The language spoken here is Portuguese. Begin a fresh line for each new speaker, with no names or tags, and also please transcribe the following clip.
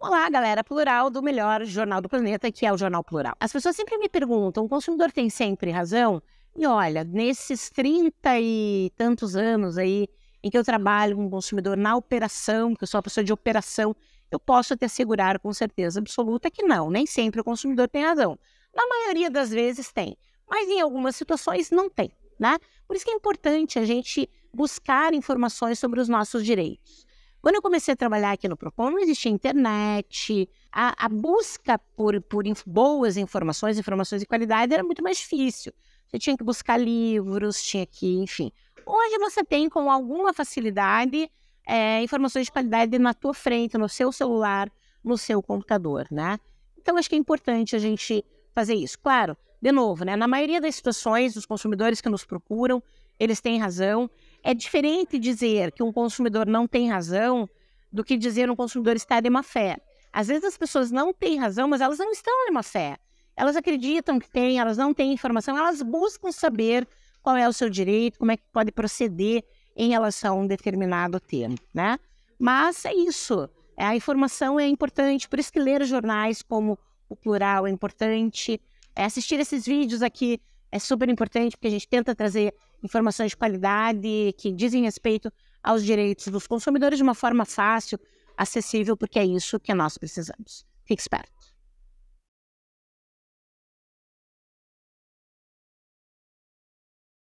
Olá, galera plural do melhor jornal do planeta, que é o Jornal Plural. As pessoas sempre me perguntam: o consumidor tem sempre razão? E olha, nesses 30 e tantos anos aí em que eu trabalho com o consumidor na operação, que eu sou uma pessoa de operação, eu posso te assegurar com certeza absoluta que não, nem sempre o consumidor tem razão. Na maioria das vezes tem, mas em algumas situações não tem, né? Por isso que é importante a gente buscar informações sobre os nossos direitos. Quando eu comecei a trabalhar aqui no Procon, não existia internet. A, a busca por, por inf boas informações, informações de qualidade, era muito mais difícil. Você tinha que buscar livros, tinha que, enfim. Hoje você tem com alguma facilidade é, informações de qualidade na tua frente, no seu celular, no seu computador, né? Então acho que é importante a gente fazer isso. Claro, de novo, né, na maioria das situações, os consumidores que nos procuram, eles têm razão. É diferente dizer que um consumidor não tem razão do que dizer um consumidor está de má fé. Às vezes as pessoas não têm razão, mas elas não estão de má fé. Elas acreditam que têm, elas não têm informação, elas buscam saber qual é o seu direito, como é que pode proceder em relação a um determinado tema, né? Mas é isso. A informação é importante, por isso que ler jornais como o Plural é importante, é assistir esses vídeos aqui é super importante, porque a gente tenta trazer informações de qualidade que dizem respeito aos direitos dos consumidores de uma forma fácil, acessível, porque é isso que nós precisamos. Fique esperto.